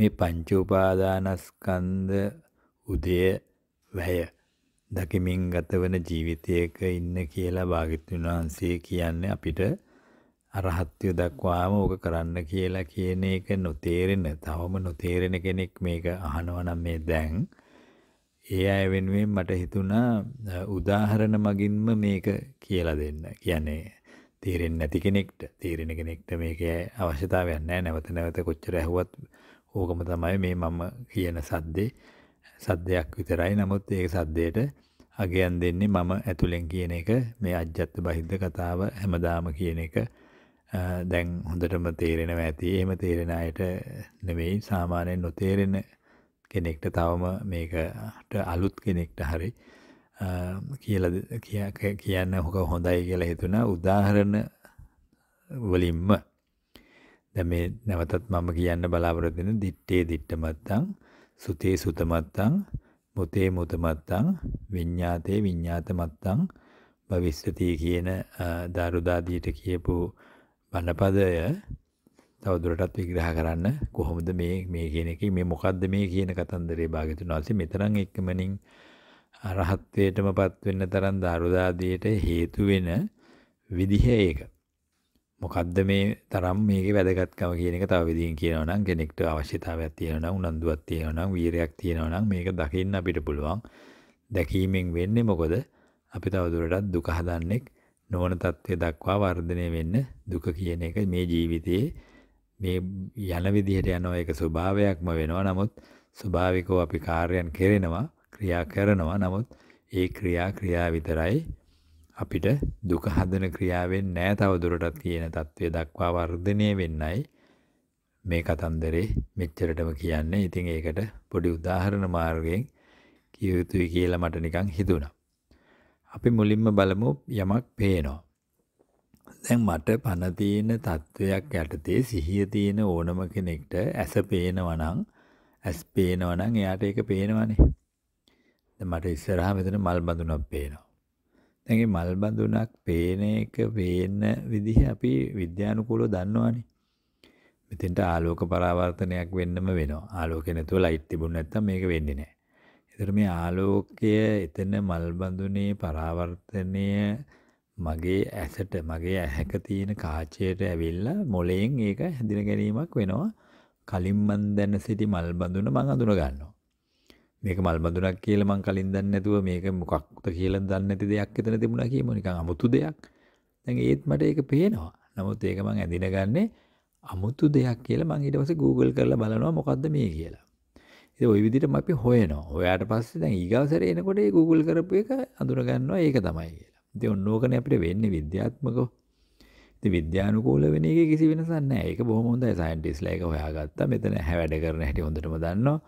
මේ පංච උපාදානස්කන්ධ උදය වැය දකිමින් ගතවන ජීවිතයක ඉන්න කියලා භාගිතුන් වහන්සේ කියන්නේ අපිට අරහත්ත්වය දක්වාම ඕක කරන්න කියලා කියන එක නොතේරෙන තවම නොතේරෙන කෙනෙක් මේක අහනවනම් මේ දැන් ඒ අය වෙනුවෙන් මට හිතුණා උදාහරණ මගින්ම මේක කියලා දෙන්න කියන්නේ තේරෙන්නේ නැති කෙනෙක්ට තේරෙන කෙනෙක්ට මේක අවශ්‍යතාවයක් නැහැ නැවත නැවත කොච්චර ඇහුවත් ඕකම තමයි මේ මම කියන සද්දේ සද්දයක් විතරයි නමුත් ඒ සද්දයට අගයන් දෙන්නේ මම ඇතුළෙන් කියන එක මේ අජ්‍යත්ත බහිද්ධ කතාව හැමදාම කියන එක දැන් හොඳටම තේරෙනව ඇති එහෙම තේරෙන අයට නෙවෙයි සාමාන්‍යයෙන් නොතේරෙන කෙනෙක්ට තවම මේකට අලුත් කෙනෙක්ට හරි කියල කියන්න හොක හොඳයි කියලා හිතුන උදාහරණ වලින්ම දැ මේ නැවතත් මම කියන්න බලාපොරතින දිට්ටේ දිට්ටමත්තං සුතේ සුතමත්තං මොතේ මොතමත්තං විඤ්ඥාතය විඤ්ඥාතමත්තං භවිශ්‍රතිය කියන දරුදාදීට කියපු බණපදය තවදුරටත් විග්‍රහ කරන්න කොහොමද මේ මේ කියන එක මේ මොකක්ද මේ කියන කතන්දරේ භාගතුන් වන්සේ මෙතරම් එක්කමනින් අරහත්වයටම පත්වෙන්න තරම් දරුදාදයට හේතුවෙන විදිහ ඒක මොකක්ද මේ තරම් මේක වැදගත්කම කියනක තවවිදිින් කියනවනම් කෙනෙක්ට අවශ්‍යතාවයක් තියෙනනම් උනන්දුවත් තියෙනනම් වීරයක් තියෙනවනම් මේක දකින්න අපිට පුළුවන් දැකීමෙන් වෙන්නේ මොකොද අපි තවදුරටත් දුකහදන්නෙක් නොවන තත්ත්වය දක්වා වර්ධනය වෙන්න දුක කියන එක මේ ජීවිතයේ මේ යන විදිහට යනෝ එක ස්වභාවයක්ම වෙනවා නමුත් ස්වභාවිකෝ අපි කාර්යන් කෙරෙනවා ක්‍රියා කරනවා නමුත් ඒ ක්‍රියා ක්‍රියා විතරයි අපිට දුක හදන ක්‍රියාවෙන් නෑ තවදුරටත් තියෙන තත්ත්වය දක්වා වර්ධනය වෙන්නයි මේ කතන්දරේ මෙච්චරටම කියන්න ඉතිං ඒකට පොඩි උදාහරණ මාර්ගයෙන් කියයුතුයි කියලා මට නිකං හිතුණ. අපි මුලින්ම බලමු යමක් පේනවා. දැන් මට පනතියන තත්ත්වයක් යටතේ සිහිය තියෙන ඕනම කෙනෙක්ට ඇස පේනවනං ඇස් පේනවනං එයාට ඒක පේනවනේ. මට ඉස්සරහ මෙතන මල් බඳුනක් පේනවා. දැන් මේ මල් බඳුනක් පේන එක පේන විදිහ අපි විද්‍යානුකූලව දන්නවනේ. මෙතෙන්ට ආලෝක පරාවර්තනයක් වෙන්නම වෙනවා. ආලෝකේ නැතුව ලයිට් තිබුණ නැත්තම් මේක වෙන්නේ නැහැ. ඒතර මේ ආලෝකය එතන මල් බඳුනේ පරාවර්තනය මගේ ඇසට මගේ ඇහැක තියෙන කාචයට ඇවිල්ලා මොලයෙන් ඒක හැඳින ගැනීමක් වෙනවා. කලින් මන් දැන සිටි මල් බඳුන මං අඳුන ගන්නවා. මේක මල් බඳුනක් කියලා මං කලින් දන්නේ නැතුව මේක මොකක්ද කියලා දන්නේ නැති දෙයක් එතන තිබුණා කියමු නිකන් 아무තු දෙයක්. දැන් ඒත් මට ඒක පේනවා. නමුත් ඒක මං ඇඳින ගන්නේ 아무තු දෙයක් කියලා මං ඊට පස්සේ Google කරලා බලනවා මොකද්ද මේ කියලා. ඔය විදිට අපි හොයනවා ඔයාට පස්සේ දැන් ඊගවසර එනකොට ඒ Google කරපු එක අඳුරගන්නවා ඒක තමයි කියලා. ඉතින් ඔන්න ඕකනේ අපිට වෙන්නේ විද්‍යාත්මකව. ඉතින් විද්‍යානුකූල වෙන එකේ කිසි වෙනසක් නැහැ. ඒක බොහොම හොඳයි සයන්ටිස්ට්ලා ඒක හොයාගත්තා. මෙතන වැඩ කරන හැටි හොඳටම දන්නවා.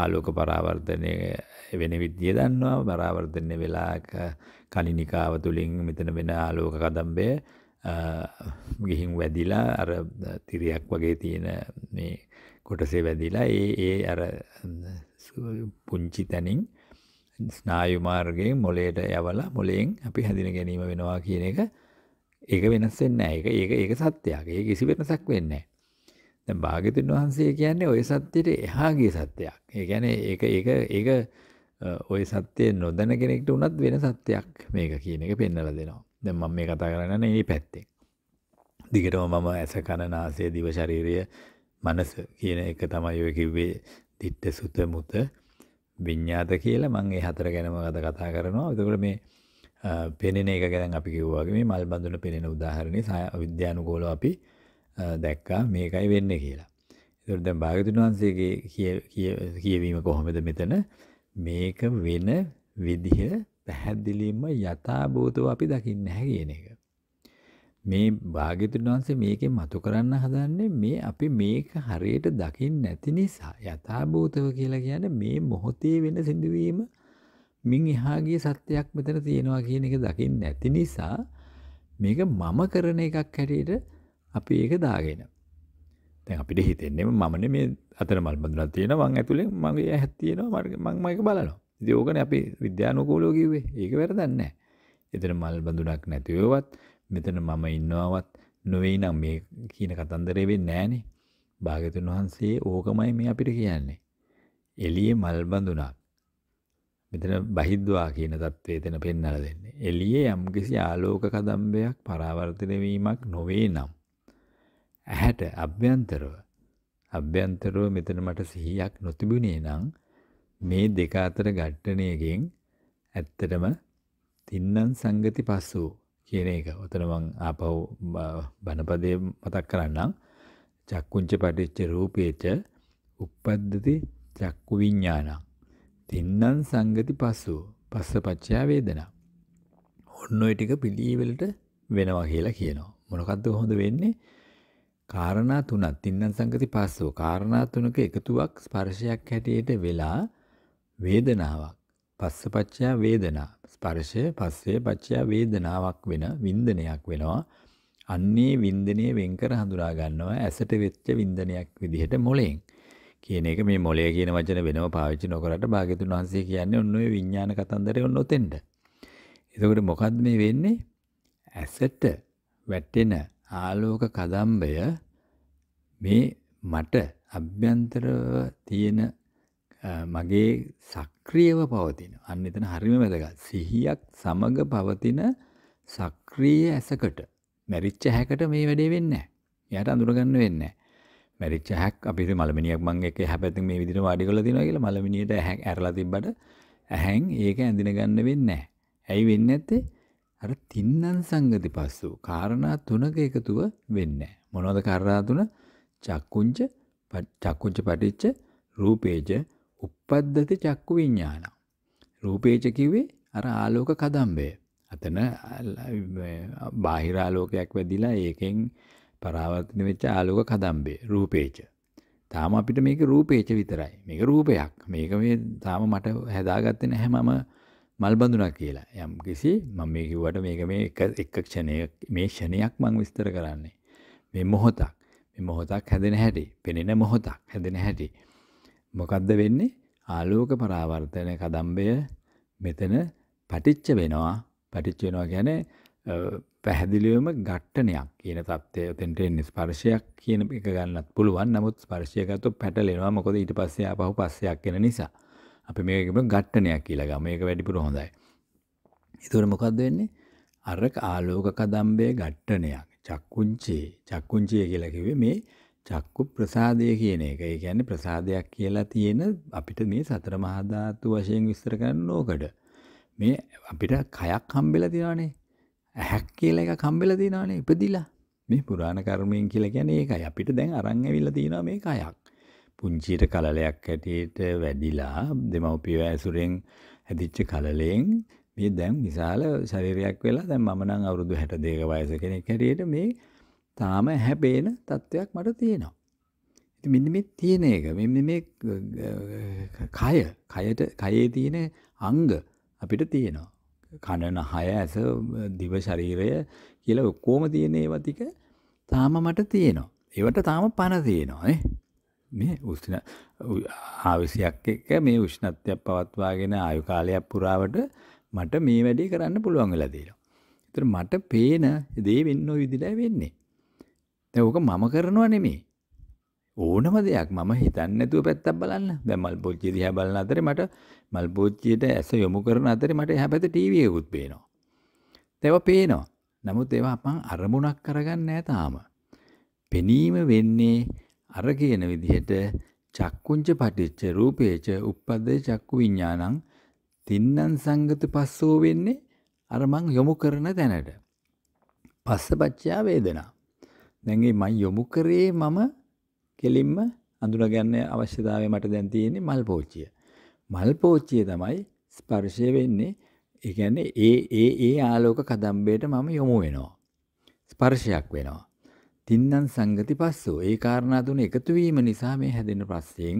ආලෝක පරාවර්තනය වෙන විද්‍ය දන්නවා බරාවර්තනය වෙලාක කලිනිකාව තුළින් මෙතන වෙන ආලෝක කදම්බය ගිහින් වැදිලා අර තිරයක් වගේ තියෙන මේ කොටසේ වැදිලා ඒ ඒ අර පුංචි තැනින් ස්නායුමාර්ගයෙන් මොලේට යවල මොලයෙන් අපි හැදින ගැනීම වෙනවා කියන එක ඒක වෙනස් වෙන්න ඒක ඒක ඒක සත්‍යයක් ඒ කිසි වෙනසක් වෙන්නේ දැන් භාග්‍යතුන් වහන්සේ කියන්නේ ওই සත්‍යයට එහා ගිය සත්‍යයක්. ඒ කියන්නේ ඒක ඒක ඒක ওই සත්‍යය නොදැන කෙනෙක්ට උනත් වෙන සත්‍යයක් මේක කියන එක පෙන්වලා දෙනවා. දැන් මම මේ කතා කරන්නේ මේ පැත්තෙන්. දිගටම මම ඇස කන නාසය දිව ශරීරය මනස කියන එක තමයි ඔය කිව්වේ ditta sutta muta විඤ්ඤාත කියලා මම ඒ හතර ගැනම කතා කරනවා. එතකොට මේ පෙනෙන එක ගැන අපි කිව්වා වගේ මේ මල් බඳුන පෙනෙන උදාහරණේ විද්‍යානුකූලව අපි දැක්කා මේකයි වෙන්නේ කියලා. ඒතකොට දැන් භාගතුන් වහන්සේගේ කියවීම කොහොමද මෙතන? මේක වෙන විදිහ පැහැදිලිවම යථාභූතව අපි දකින්න නැහැ කියන එක. මේ භාග්‍යතුන් වහන්සේ මේකෙන් මතු කරන්න හදන්නේ මේ අපි මේක හරියට දකින්න නැති නිසා යථාභූතව කියලා කියන්නේ මේ මොහොතේ වෙන සිදුවීම මින් එහා ගිය සත්‍යයක් මෙතන තියෙනවා කියන එක දකින්න නැති නිසා මේක මම කරන එකක් හැටියට අපි ඒක දාගෙන. දැන් අපිට හිතෙන්නේ මමනේ මේ අතර මල් බඳුනක් තියෙනවා මං ඇතුලේ මගේ ඇහක් තියෙනවා මම මේක බලනවා. ඉතින් ඕකනේ අපි විද්‍යානුකූලව කිව්වේ. ඒක වැරදක් නැහැ. එතන මල් බඳුනක් නැතිවවත් මෙතන මම ඉන්නවවත් නොවේ නම් මේ කියන කතන්දරේ වෙන්නේ නැහනේ. භාග්‍යතුන් වහන්සේ ඕකමයි මේ අපිට කියන්නේ. එළියේ මල් බඳුනක්. මෙතන බහිද්වා කියන தત્ත්වය එතන පෙන්වලා දෙන්නේ. එළියේ යම්කිසි ආලෝක කදම්බයක් පරාවර්තනය වීමක් නොවේ නම් ඇහැට අභ්‍යන්තරව අභ්‍යන්තරව මෙතන මට සිහියක් නොතිබුණේ නම් මේ දෙක අතර ඝට්ටණයකින් ඇත්තටම තින්නන් සංගති පස්සෝ කියන එක. උතන මං ආපහු බණපදයේ මතක් කරන්නම්. චක්කුංච පටිච්ච රූපේච uppද්දති චක්කු විඥානං. තින්නන් සංගති පස්සෝ පස්සපච්චය වේදනා. ඔන්න ඔය ටික පිළිවෙලට වෙනවා කියලා කියනවා. මොනකද්ද හොඳ වෙන්නේ? කාරණා තුනක් තින්නන් සංගති පස්සෝ කාරණා තුනක එකතුවක් ස්පර්ශයක් හැටියට වෙලා වේදනාවක් පස්සපච්චය වේදනා ස්පර්ශය පස්සේ පච්චය වේදනාවක් වෙන වින්දනයක් වෙනවා අන්නේ වින්දනය වෙන්කර හඳුනා ගන්නවා ඇසට වෙච්ච වින්දනයක් විදිහට මොලෙන් කියන එක මේ මොලේ කියන වචන වෙනව පාවිච්චි නොකරට භාග්‍යතුන් වහන්සේ කියන්නේ ඔන්න ඔය විඥාන කතන්දරය ඔන්න ඔතෙන්ට එතකොට මොකද්ද මේ වෙන්නේ ඇසට වැටෙන ආලෝක කදම්බය මේ මට අභ්‍යන්තරව තියෙන මගේ සක්‍රියව පවතින අන්න එතන හරිම වැදගත් සිහියක් සමග පවතින සක්‍රීය ඇසකට මැරිච්ච හැකට මේ වැඩේ වෙන්නේ එයාට අඳුරගන්න වෙන්නේ මැරිච්ච හැක් අපිට මලමිනියක් මං එක හැපැත්තෙන් මේ විදිහට වාඩි කරලා තියනවා කියලා මලමිනියට ඇහැ ඇරලා තිබ්බට ඇහෙන් ඒක ඇඳින ගන්න වෙන්නේ නැහැ. ඇයි වෙන්නේ නැත්තේ? අර තින්නන් සංගති පස්සු කාරණා තුනක එකතුව වෙන්නේ. මොනවද කාරණා තුන? චක්කුංච චක්කුංච පටිච්ච රූපේජ uppද්දති චක්කු විඥාන. රූපේජ කිව්වේ අර ආලෝක කදම්බය. අතන බාහිර ආලෝකයක් වැදිලා ඒකෙන් පරාවර්තන වෙච්ච ආලෝක කදම්බය රූපේජ. තාම අපිට මේක රූපේජ විතරයි. මේක රූපයක්. මේක මේ තාම මට හදාගත්තේ නැහැ මම මල් බඳුනා කියලා යම් කිසි මම මේ කිව්වට මේක මේ එක එක ක්ෂණයක් මේ ෂණයක් මම විස්තර කරන්නේ මේ මොහොතක් මේ මොහොතක් හැදෙන හැටි පෙනෙන මොහොතක් හැදෙන හැටි මොකද්ද වෙන්නේ ආලෝක පරාවර්තන කදම්බය මෙතන පටිච්ච වෙනවා පටිච්ච වෙනවා කියන්නේ පැහැදිලිවම ඝට්ටනයක් කියන தත්ත්වය උතෙන්ට එන්නේ ස්පර්ශයක් කියන එක ගන්නත් පුළුවන් නමුත් ස්පර්ශය ගත්තොත් පැටලෙනවා මොකද ඊට පස්සේ ආපහු පස්සයක් එන නිසා අප මේකම ගට්ටනයක් කියලග මේක වැඩිපුර හොඳයි. එතුර මොකක්ද වෙන්නේ අර ආලෝක කදම්බය ගට්ටනයක් චක්කුංචේ චක්කුංචය කියලකිවේ මේ චක්කු ප්‍රසාදය කියන එක ඒ කියන්නේ ප්‍රසාදයක් කියලා තියෙන අපිට මේ සතර මහා ධාතු වශයෙන් විස්තර කරන ඕකඩ මේ අපිට කයක් හම්බෙලා තියනනේ ඇහක් කියලා එකක් හම්බෙලා තියනනේ ඉපදිලා මේ පුරාණ කර්මයෙන් කියලා කියන්නේ ඒකයි අපිට දැන් අරන් ඇවිල්ලා තියෙනවා මේ කයක් පුංචියට කලලයක් ඇටියට වැඩිලා දෙමව්පිය ඇසුරෙන් හැදිච්ච කලලයෙන් මේ දැන් විශාල ශරීරයක් වෙලා දැන් මම නම් අවුරුදු 62ක වයස කෙනෙක් හැටියට මේ තාම හැපේන තත්වයක් මට තියෙනවා. ඉතින් මෙන්න මේ තියෙන එක මෙන්න මේ කය කයට කයේ තියෙන අංග අපිට තියෙනවා. කනන හය ඇස දිව ශරීරය කියලා ඔක්කොම තියෙන ඒවා ටික තාම මට තියෙනවා. ඒවට තාම පණ තියෙනවා නේ. මේ උෂ්ණ ආවිසියක් එක මේ උෂ්ණත්වයක් පවත්වාගෙන ආයු කාලයක් පුරාවට මට මේ වැඩේ කරන්න පුළුවන් වෙලා තියෙනවා. ඒතර මට පේන දේ වෙන්න ওই විදිහටයි වෙන්නේ. දැන් ඕක මම කරනවා නෙමෙයි. ඕනම දෙයක් මම හිතන්නේ නැතුව පැත්තක් බලන්න. දැන් මල් පොච්චිය දිහා බලන අතරේ මට මල් පොච්චියට ඇස යොමු කරන අතරේ මට එහා පැත්තේ ටීවී එකකුත් පේනවා. ඒවා පේනවා. නමුත් ඒවා මම අරමුණක් කරගන්නේ නැහැ තාම. පෙනීම වෙන්නේ අර කියන විදිහට චක්කුංච පටිච්ච රූපේච uppade චක්කු විඥානං තින්නං සංගත පස්සෝ වෙන්නේ අර මං යොමු කරන තැනට. පස්සපච්චයා වේදනා. දැන් මං යොමු කරේ මම කෙලින්ම අඳුනගන්න අවශ්‍යතාවය මට දැන් තියෙන්නේ මල් පෝච්චිය. මල් පෝච්චිය තමයි ස්පර්ශය වෙන්නේ. ඒ කියන්නේ ඒ ඒ ඒ ආලෝක කදම්බයට මම යොමු වෙනවා. ස්පර්ශයක් වෙනවා. තින්නන් සංගති පස්සෝ ඒ කාරණා තුන එකතු වීම නිසා මේ හැදෙන ප්‍රශ්යෙන්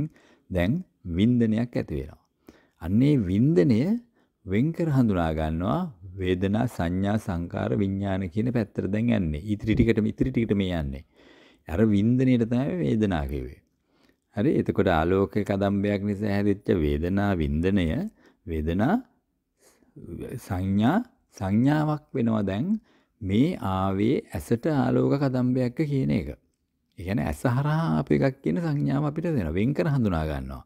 දැන් වින්දනයක් ඇති වෙනවා. අන්නේ වින්දනය වෙන්කර හඳුනා ගන්නවා වේදනා සංඥා සංකාර විඥාන කියන පැත්තට දැන් යන්නේ. ඉතිරි ටිකට ඉතිරි ටිකට මේ යන්නේ. අර වින්දනයේට තමයි වේදනාව කියවේ. හරි එතකොට ආලෝක කදම්බයක් නිසා හැදිච්ච වේදනා වින්දනය වේදනා සංඥා සංඥාවක් වෙනවා දැන් මේ ආවේ ඇසට ආලෝක කදම්බයක්ක කියන එක. ඉගැන ඇස හරහා අප එකක් කියන සංඥාව අපිට දෙන වෙන්කර හඳුනා ගන්නවා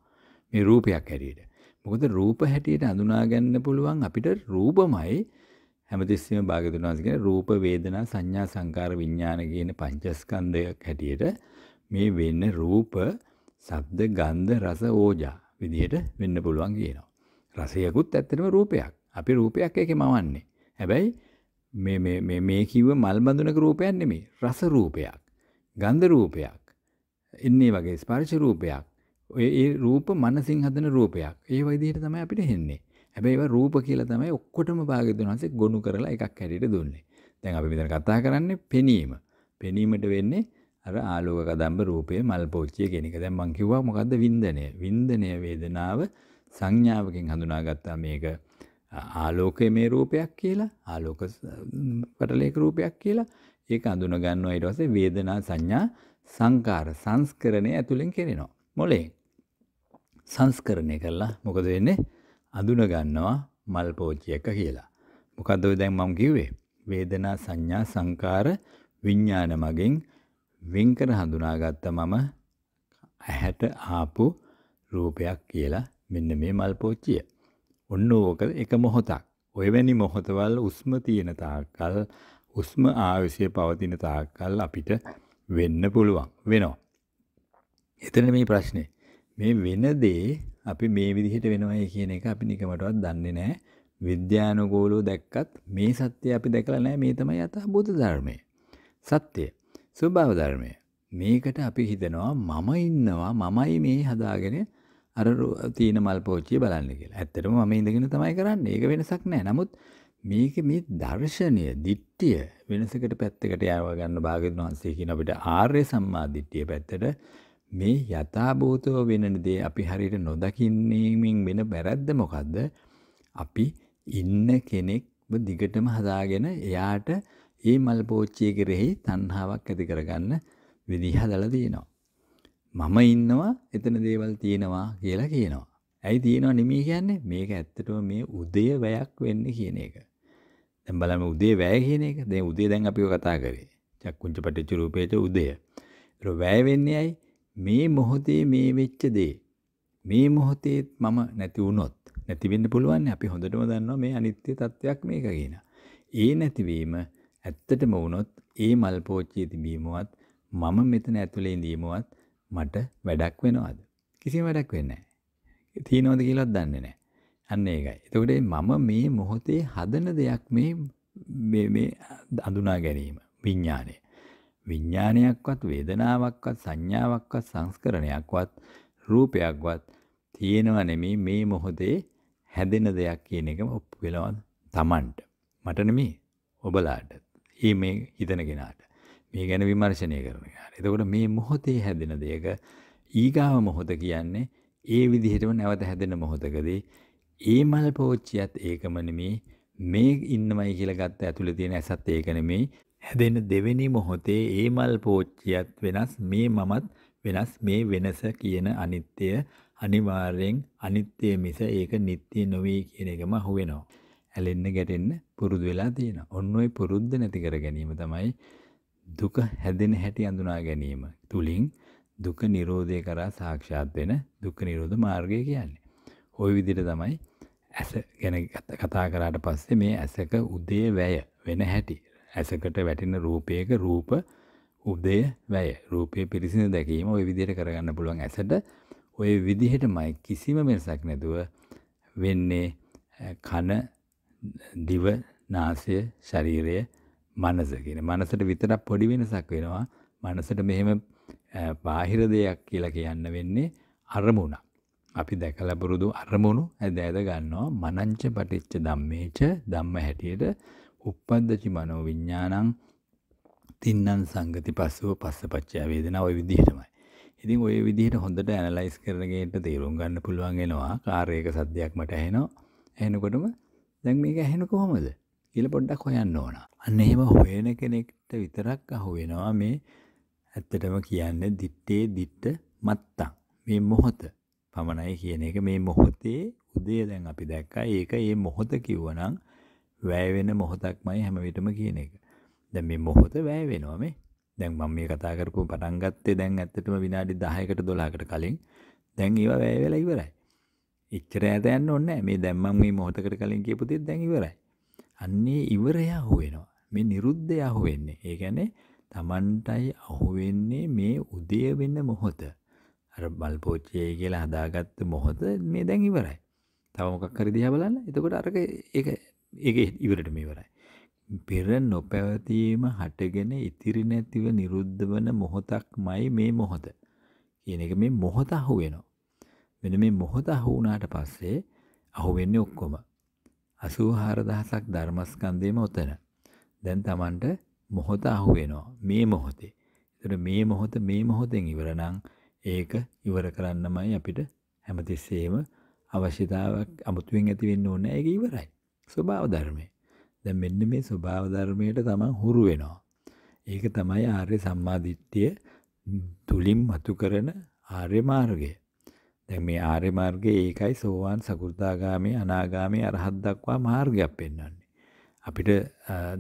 මේ රූපයක් හැටියට. මොකද රූප හැටියට අඳුනාගන්න පුළුවන් අපිට රූපමයි හැමතිස්සම භාගතුනාසිගෙන රූප වේදනා සංඥා සංකාර විඤ්ඥාන කියන පංචස්කන්දයක් හැටියට මේ වෙන්න රූප සබ්ද ගන්ධ රස ඕජා විදියට වෙන්න පුළුවන් කියනවා. රසයකුත් ඇත්තටම රූපයක් අපි රූපයක් එක මවන්නේ. හැබැයි මේ කිව මල් බඳුනක රූපයක් නෙමේ රස රූපයක් ගන්ධ රූපයක් එන්නේ වගේ ස්පර්ශ රූපයක් ඔය ඒ රූප මනසින් හදන රූපයක් ඒ වයිදිහට තමයි අපිට හෙන්නේ හැබැයි ඒවා රූප කියලා තමයි ඔක්කොටම භාග්‍යවතුන් වහන්සේ ගොනු කරලා එකක් හැටියට දුන්නේ දැන් අපි මෙතන කතා කරන්නේ පෙනීම පෙනීමට වෙන්නේ අර ආලෝක කදම්බ රූපයේ මල් පෝච්චිය කියන එක. දැන් මම කිව්වා මොකද්ද වින්දනය? වින්දනය වේදනාව සංඥාවකින් හඳුනාගත්තා මේක ආලෝකය මේ රූපයක් කියලා ආලෝක පටලේක රූපයක් කියලා ඒක අඳුන ගන්නවා ඊට පස්සේ වේදනා සංඥා සංකාර සංස්කරණය ඇතුලෙන් කෙරෙනවා මොලේ සංස්කරණය කළා මොකද වෙන්නේ අඳුන ගන්නවා මල් පෝච්චියක කියලා මොකද්ද ඔය දැන් මම කිව්වේ වේදනා සංඥා සංකාර විඥාන මගින් වෙන්කර හඳුනාගත්ත මම ඇහැට ආපු රූපයක් කියලා මෙන්න මේ මල් පෝච්චිය ඔන්න ඕක එක මොහොතක්. ඔයවැනි මොහොතවල් උස්ම තියෙන තාක්කල් උස්ම ආවිෂය පවතින තාක්කල් අපිට වෙන්න පුළුවන් වෙනවා. එතන මේ ප්‍රශ්නේ. මේ වෙන දේ අපි මේ විදිහට වෙනවයි කියන එක අපි නිකමටවත් දන්නේ නැහැ. විද්‍යානුකූලව දැක්කත් මේ සත්‍ය අපි දැකලා නැහැ මේ තමයි යථාභූත ධර්මය. සත්‍ය ස්වභාව ධර්මය. මේකට අපි හිතනවා මම ඉන්නවා මමයි මේ හදාගෙන අර තියෙන මල් පෝච්චිය බලන්න කියලා. ඇත්තටම මම ඉඳගෙන තමයි කරන්නේ. ඒක වෙනසක් නෑ. නමුත් මේක මේ දර්ශනය, දිට්ඨිය වෙනසකට පැත්තකට යව ගන්න භාග්‍යවතුන් වහන්සේ කියන අපිට ආර්ය සම්මා දිට්ඨිය පැත්තට මේ යථාභූතව වෙන දේ අපි හරියට නොදකින්නේමින් වෙන වැරද්ද මොකද්ද? අපි ඉන්න කෙනෙක්ව දිගටම හදාගෙන එයාට ඒ මල් පෝච්චිය කෙරෙහි තණ්හාවක් ඇති කරගන්න විදිහ හදලා තියෙනවා. මම ඉන්නවා එතන දේවල් තියෙනවා කියලා කියනවා. ඇයි තියෙනවා නෙමෙයි කියන්නේ මේක ඇත්තටම මේ උදේ වැයක් වෙන්න කියන එක. දැන් බලන්න උදේ වැය කියන එක. දැන් උදේ දැන් අපි කතා කරේ. චක්කුංච පටිච්ච රූපේච උදය. ඒතර වැය වෙන්නේ ඇයි? මේ මොහොතේ මේ වෙච්ච දේ. මේ මොහොතේ මම නැති වුණොත් නැති වෙන්න පුළුවන් අපි හොඳටම දන්නවා මේ අනිත්‍ය තත්වයක් මේක කියන. ඒ නැතිවීම ඇත්තටම වුණොත් ඒ මල් පෝච්චියේ තිබීමවත් මම මෙතන ඇතුලේ ඉඳීමවත් මට වැඩක් වෙනවද? කිසිම වැඩක් වෙන්නේ නැහැ. තියනවද කියලාත් දන්නේ නැහැ. අන්න ඒකයි. එතකොට මම මේ මොහොතේ හදන දෙයක් මේ මේ මේ අඳුනා ගැනීම විඥානය. විඥානයක්වත් වේදනාවක්වත් සංඥාවක්වත් සංස්කරණයක්වත් රූපයක්වත් තියෙනව නෙමේ මේ මොහොතේ හැදෙන දෙයක් කියන එකම ඔප්පු වෙනවා Tamanට. මට නෙමේ ඔබලාට. මේ හිතන කෙනාට. මේ ගැන විමර්ශනය කරන එතකොට මේ මොහොතේ හැදෙන දෙයක ඊගාව මොහොත කියන්නේ ඒ විදිහටම නැවත හැදෙන මොහොතකදී ඒ මල් පෝච්චියත් ඒකම නෙමේ මේ ඉන්නමයි කියලා ගත්ත ඇතුළේ තියෙන ඇසත් ඒක නෙමේ හැදෙන දෙවෙනි මොහොතේ ඒ මල් පෝච්චියත් වෙනස් මේ මමත් වෙනස් මේ වෙනස කියන අනිත්‍ය අනිවාර්යෙන් අනිත්‍ය මිස ඒක නිත්‍ය නොවේ කියන එකම අහුවෙනවා. ඇලෙන්න ගැටෙන්න පුරුදු වෙලා තියෙනවා. ඔන්න ඔය පුරුද්ද නැති කර ගැනීම තමයි දුක හැදෙන හැටි අඳුනා ගැනීම තුලින් දුක නිරෝධය කරා සාක්ෂාත් වෙන දුක්ඛ නිරෝධ මාර්ගය කියන්නේ. ওই විදිහට තමයි ඇස ගැන කතා කරාට පස්සේ මේ ඇසක උදේ වැය වෙන හැටි. ඇසකට වැටෙන රූපයක රූප උදේ වැය. රූපයේ පිරිසිදු දැකීම ওই විදිහට කරගන්න පුළුවන් ඇසට. ওই විදිහටමයි කිසිම වෙනසක් නැතුව වෙන්නේ කන දිව නාසය ශරීරය මනස කියෙන මනසට විතරක් පොඩි වෙනසක් වෙනවා මනසට මෙහෙම බාහිර දෙයක් කියලා කියන්න වෙන්නේ අරමුණ. අපි දැකල පුරුදු අරමුණු ඇද ඇද ගන්නවා මනංච පටිච්ච ධම්මේච ධම්ම හැටියට උපද්දචි මනෝ විඤ්ඥානං තින්නන් සංගති පස්සුව පස්සපච්චා වේදෙන ඔය විදිහටමයි. ඉතින් ඔය විදිහට හොඳට ඇනලයිස් කරනගේට තේරුම් ගන්න පුළුවන්ගෙනවා කාරයක සද්‍යයක් මට ඇහෙනෝ ඇහෙනකොටම දැන් මේක ඇහෙන කොහොමද කියලා පොඩ්ඩක් හොයන්න ඕන. අන්න එහෙම හොයන කෙනෙක්ට විතරක් අහුවෙනවා මේ ඇත්තටම කියන්නේ දිත්තේ දිත්ත මත්තං. මේ මොහොත පමණයි කියන එක මේ මොහොතේ උදේ දැන් අපි දැක්කා. ඒක මේ මොහොත කිව්වනම් වැය වෙන මොහොතක්මයි හැම විටම කියන එක. දැන් මේ මොහොත වැය වෙනවා මේ. දැන් මම මේ කතා කරපු පටන් ගත්තේ දැන් ඇත්තටම විනාඩි 10කට 12කට කලින්. දැන් ඒවා වැය වෙලා ඉවරයි. එච්චර ඈත යන්න ඕනේ නැහැ. මේ දැන් මම මේ මොහොතකට කලින් කියපු දේ දැන් ඉවරයි. අන්නේ ඉවරය හුවෙනවා මේ නිරුද්ධය අහුවෙන්නේ ඒගැනේ තමන්ටයි අහුවෙන්නේ මේ උදය වෙන්න මොහොත අර බල්පෝච්චය කියලා හදාගත්ත මොහොත මේ දැන් ඉවරයි තවමොකක් කරදිහ බලන්න එතකොට අරක ඒ ඉවරට මේවරයි පෙර නොපැවතීම හටගෙන ඉතිරි නැතිව නිරුද්ධ වන මොහොතක් මයි මේ මොහොත කියන එක මේ මොහොත අහු වෙනවා වෙන මේ මොහොත අහු වුණාට පස්සේ අහු වෙන්නේ ඔක්කොම අසූහාරදහසක් ධර්මස්කන්දයම ඔතන. දැන් තමන්ට මොහොත අහුවෙනවා මේ මොහොතේ. එතට මේ මොහොත මේ මොහොතෙන් ඉවරනං ඒක ඉවර කරන්නමයි අපිට හැමතිස්සේම අවශ්‍යතාවක් අමුතුවෙන් ඇතිවෙන්න ඕන ඒක ඉවරයි. ස්වභාව ධර්මය. දැ මෙන්න මේ ස්වභාව ධර්මයට තමන් හුරු වෙනවා. ඒක තමයි ආර්ය සම්මාධිත්‍යය තුළින් මතු කරන ආර්ය මාර්ගය. දැන් මේ ආර්ය මාර්ගයේ ඒකයි සෝවාන් සකෘදාගාමී අනාගාමී අරහත් දක්වා මාර්ගයක් පෙන්වන්නේ. අපිට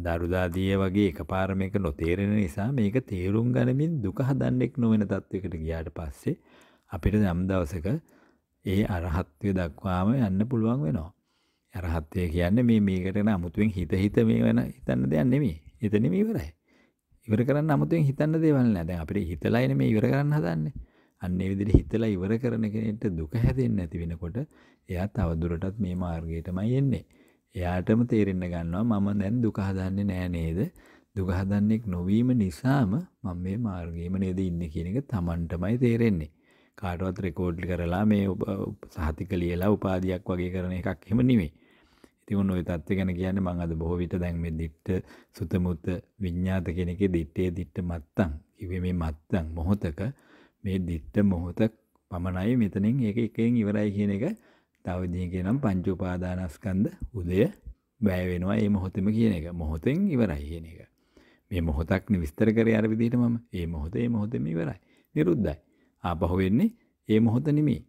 දරුදාදිය වගේ එකපාර මේක නොතේරෙන නිසා මේක තේරුම් ගනිමින් දුක හදන්නෙක් නොවන තත්වයකට ගියාට පස්සේ අපිට යම් දවසක ඒ අරහත්ත්වය දක්වාම යන්න පුළුවන් වෙනවා. අරහත්ත්වය කියන්නේ මේ මේකටන අමුතුවෙන් හිත හිත මේ වෙන හිතන්න දෙයක් නෙමෙයි. එතන මේ ඉවරයි. ඉවර කරන්න අමුතුවෙන් හිතන්න දේවල් නෑ. දැන් අපිට හිතලා ඉන්නේ මේ ඉවර කරන්න හදන්නේ. අන්න ඒ විදිහට හිතලා ඉවර කරන කෙනෙක්ට දුක හැදෙන්නේ නැති වෙනකොට එයා තවදුරටත් මේ මාර්ගයටමයි එන්නේ. එයාටම තේරෙන්න ගන්නවා මම දැන් දුක හදන්නේ නෑ නේද? දුක හදන්නෙක් නොවීම නිසාම මම මේ මාර්ගයේම නේද ඉන්නේ කියන එක Tamanටමයි තේරෙන්නේ. කාටවත් රෙකෝඩ් කරලා මේ සහතික ලියලා උපාධියක් වගේ කරන එකක් එහෙම නෙමෙයි. ඉතින් ඔන්න ඔය தත්ත්වය ගැන කියන්නේ මම අද බොහෝ විට දැන් මේ දිට්ඨ සුතමුත විඤ්ඤාත කෙනෙක්ගේ දිත්තේ දිට්ඨ මත්තම් කිව්වේ මේ මත්තම් මොහතක මේ දිත්ත මොහොත පමණයි මෙතනින් ඒක එකෙන් ඉවරයි කියන එක තවදිගේ නම් පංචුපාදානස්කන්ද උදය බෑවෙනවා ඒ මොහොතම කියන එක මොහොතෙන් ඉවරයි කියන එක මේ මොහොතක්න විස්තර කර අර විදිහට මම ඒ මොහොතේ මොහොතම ඉවරයි නිරුද්ධයි ආපහු වෙන්නේ ඒ මොහොත නෙමේ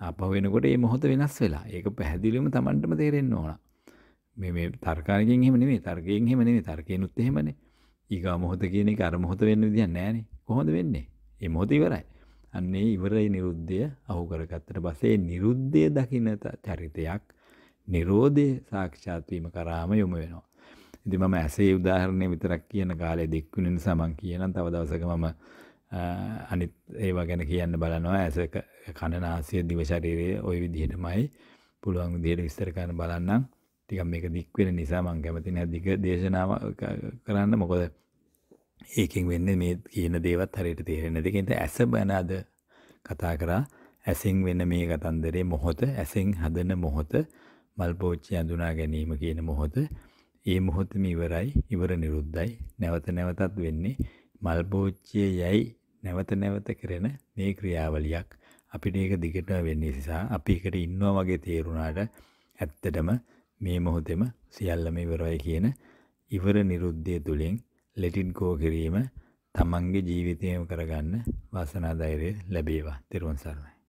ආපහු වෙනකොට ඒ මොහොත වෙනස් වෙලා ඒක පැහැදිලිවම Tamanටම තේරෙන්න ඕන මේ මේ තර්කාරකින් එහෙම නෙමෙයි තර්කයෙන් එහෙම නෙමෙයි තර්කේනුත් එහෙමනේ ඊගා මොහොත කියන එක අර මොහොත වෙන්න විදියක් නැහැනේ කොහොමද වෙන්නේ ඒ මොහොත ඉවරයි අන්නේ ඉවරයි නිරුද්ධය අහු කරගත්තට පස්සේ නිරුද්ධය දකින චරිතයක් නිරෝධය සාක්ෂාත්වීම කරාම යොමු වෙනවා. ඉතින් මම ඇසේ උදාහරණය විතරක් කියන කාලේ දික්ුණ නිසා මම කියනම් තව දවසක මම අනිත් ඒවා ගැන කියන්න බලනවා ඇස කන නාසය දිව ශරීරය ওই විදිහටමයි පුළුවන් විදිහට විස්තර කරන්න බලන්නම් ටිකක් මේක දික් වෙන නිසා මම කැමති නැහැ දිග දේශනාව කරන්න මොකද ඒකින් වෙන්න මේ කියන දේවත් හරියට තේරෙන දෙකෙන්ට ඇස බැනද කතා කරා ඇසින් වෙන මේ කතන්දරේ මොහොත ඇසින් හදන මොහොත මල්පෝච්චි ඇඳුනා ගැනීම කියන මොහොත ඒ මොහොතම ඉවරයි ඉවර නිරුද්ධයි නැවත නැවතත් වෙන්නේ මල්පෝච්චිය යැයි නැවත නැවත කරන මේ ක්‍රියාවලියක් අපිට ඒක දිගට වෙන්නේ නිසා අපි එකට ඉන්නවා වගේ තේරුණාට ඇත්තටම මේ මොහොතෙම සියල්ලම ඉවරයි කියන ඉවර නිරුද්ධය තුලින් ලෙටිඩ් ගෝ කිරීම තමන්ගේ ජීවිතයම කරගන්න වාසනා ධෛරය ලැබේවා තෙරුවන් සරණයි